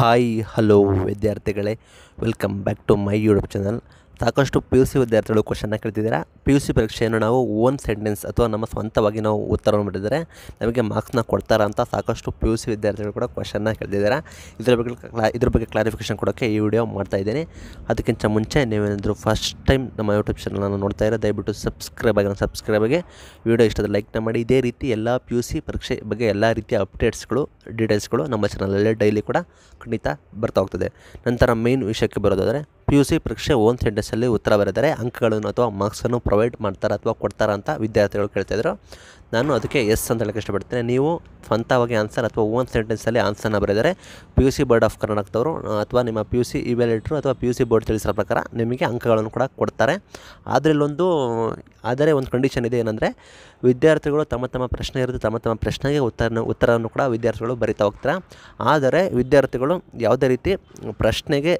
hi hello ವಿದ್ಯಾರ್ಥಿಗಳೇ welcome back to my YouTube channel ಸಾಕಷ್ಟು P U C ವಿದ್ಯಾರ್ಥಿಗಳು ಕ್ವಶನ್ನ ಕೇಳ್ತಿದ್ದೀರಾ ಪಿ ಯು ಸಿ ಪರೀಕ್ಷೆಯನ್ನು ನಾವು ಓನ್ ಸೆಂಟೆನ್ಸ್ ಅಥವಾ ನಮ್ಮ ಸ್ವಂತವಾಗಿ ನಾವು ಉತ್ತರವನ್ನು ಮಾಡಿದರೆ ನಮಗೆ ಮಾರ್ಕ್ಸ್ನ ಕೊಡ್ತಾರ ಅಂತ ಸಾಕಷ್ಟು ಪಿ ಯು ಸಿ ವಿದ್ಯಾರ್ಥಿಗಳು ಕೂಡ ಕ್ವಶನ್ನ ಕೇಳ್ತಿದ್ದೀರಾ ಇದ್ರ ಬಗ್ಗೆ ಇದ್ರ ಬಗ್ಗೆ ಕ್ಲಾರಿಫಿಕೇಷನ್ ಕೊಡೋಕ್ಕೆ ಈ ವಿಡಿಯೋ ಮಾಡ್ತಾ ಇದ್ದೀನಿ ಅದಕ್ಕಿಂತ ಮುಂಚೆ ನೀವೇನಾದರೂ ಫಸ್ಟ್ ಟೈಮ್ ನಮ್ಮ ಯೂಟ್ಯೂಬ್ ಚಾನಲನ್ನು ನೋಡ್ತಾ ಇರೋ ದಯವಿಟ್ಟು ಸಬ್ಸ್ಕ್ರೈಬ್ ಆಗಿ ಸಬ್ಸ್ಕ್ರೈಬ್ಗೆ ವಿಡಿಯೋ ಇಷ್ಟದ ಲೈಕ್ನ ಮಾಡಿ ಇದೇ ರೀತಿ ಎಲ್ಲ ಪಿ ಯು ಸಿ ಪರೀಕ್ಷೆ ಬಗ್ಗೆ ಎಲ್ಲ ರೀತಿಯ ಅಪ್ಡೇಟ್ಸ್ಗಳು ಡೀಟೇಲ್ಸ್ಗಳು ನಮ್ಮ ಚಾನಲಲ್ಲೇ ಡೈಲಿ ಕೂಡ ಖಂಡಿತ ಬರ್ತಾ ಹೋಗ್ತದೆ ನಂತರ ಮೇನ್ ವಿಷಯಕ್ಕೆ ಬರೋದಾದರೆ ಪಿ ಯು ಸಿ ಪರೀಕ್ಷೆ ಓನ್ ಸೆಂಟೆನ್ಸಲ್ಲಿ ಉತ್ತರ ಬರೆದರೆ ಅಂಕಗಳನ್ನು ಅಥವಾ ಮಾರ್ಕ್ಸನ್ನು ಪ್ರೊವೈಡ್ ಮಾಡ್ತಾರೆ ಅಥವಾ ಕೊಡ್ತಾರೆ ಅಂತ ವಿದ್ಯಾರ್ಥಿಗಳು ಕೇಳ್ತಾಯಿದ್ರು ನಾನು ಅದಕ್ಕೆ ಎಸ್ ಅಂತ ಹೇಳಕ್ಕೆ ಇಷ್ಟಪಡ್ತೇನೆ ನೀವು ಸ್ವಂತವಾಗಿ ಆನ್ಸರ್ ಅಥವಾ ಓನ್ ಸೆಂಟೆನ್ಸಲ್ಲಿ ಆನ್ಸರ್ನ ಬರೆದರೆ P U C board of ಕರ್ನಾಟಕದವರು ಅಥವಾ ನಿಮ್ಮ ಪಿ ಯು ಸಿ ಇವ್ಯಾಲೇಟ್ರು ಅಥವಾ ಪಿ ಯು ಸಿ ಬೋರ್ಡ್ ತಿಳಿಸಿದ ಪ್ರಕಾರ ನಿಮಗೆ ಅಂಕಗಳನ್ನು ಕೂಡ ಕೊಡ್ತಾರೆ ಅದರಲ್ಲೊಂದು ಆದರೆ ಒಂದು ಕಂಡೀಷನ್ ಇದೆ ಏನಂದರೆ ವಿದ್ಯಾರ್ಥಿಗಳು ತಮ್ಮ ತಮ್ಮ ಪ್ರಶ್ನೆ ಇರುತ್ತೆ ತಮ್ಮ ತಮ್ಮ ಪ್ರಶ್ನೆಗೆ ಉತ್ತರ ಉತ್ತರವನ್ನು ಕೂಡ ವಿದ್ಯಾರ್ಥಿಗಳು ಬರಿತಾ ಹೋಗ್ತಾರೆ ಆದರೆ ವಿದ್ಯಾರ್ಥಿಗಳು ಯಾವುದೇ ರೀತಿ ಪ್ರಶ್ನೆಗೆ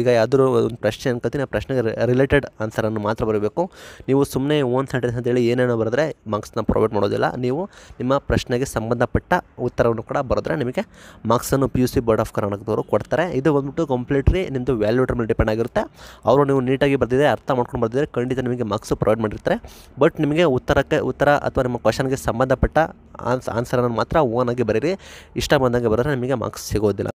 ಈಗ ಯಾವುದೂ ಒಂದು ಪ್ರಶ್ನೆ ಅನ್ಕೋತೀನಿ ಆ ಪ್ರಶ್ನೆಗೆ ರಿಲೇಟೆಡ್ ಆನ್ಸರನ್ನು ಮಾತ್ರ ಬರಬೇಕು ನೀವು ಸುಮ್ಮನೆ ಓನ್ ಸೆಂಟೆನ್ಸ್ ಅಂತೇಳಿ ಏನೇನೋ ಬರೆದ್ರೆ ಮಾರ್ಕ್ಸ್ನ ಪ್ರೊವೈಡ್ ಮಾಡೋದಿಲ್ಲ ನೀವು ನಿಮ್ಮ ಪ್ರಶ್ನೆಗೆ ಸಂಬಂಧಪಟ್ಟ ಉತ್ತರವನ್ನು ಕೂಡ ಬರೆದ್ರೆ ನಿಮಗೆ ಮಾರ್ಕ್ಸನ್ನು P U C board of ಕರ್ನಾಟಕದವರು ಕೊಡ್ತಾರೆ ಇದು ಬಂದ್ಬಿಟ್ಟು ಕಂಪ್ಲೀಟ್ಲಿ ನಿಮ್ಮದು ವ್ಯಾಲ್ಯೂಟರ್ ಮೇಲೆ ಡಿಪೆಂಡ್ ಆಗಿರುತ್ತೆ ಅವರು ನೀವು ನೀಟಾಗಿ ಬರೆದಿದೆ ಅರ್ಥ ಮಾಡ್ಕೊಂಡು ಬರೆದಿದ್ರೆ ಖಂಡಿತ ನಿಮಗೆ ಮಾರ್ಕ್ಸು ಪ್ರೊವೈಡ್ ಮಾಡಿರ್ತಾರೆ ಬಟ್ ನಿಮಗೆ ಉತ್ತರಕ್ಕೆ ಉತ್ತರ ಅಥವಾ ನಿಮ್ಮ ಕ್ವಶನ್ಗೆ ಸಂಬಂಧಪಟ್ಟ ಆನ್ಸ್ ಆನ್ಸರನ್ನು ಮಾತ್ರ ಓನಾಗಿ ಬರೀರಿ ಇಷ್ಟ ಬಂದಂಗೆ ಬರೆದ್ರೆ ನಿಮಗೆ ಮಾರ್ಕ್ಸ್ ಸಿಗೋದಿಲ್ಲ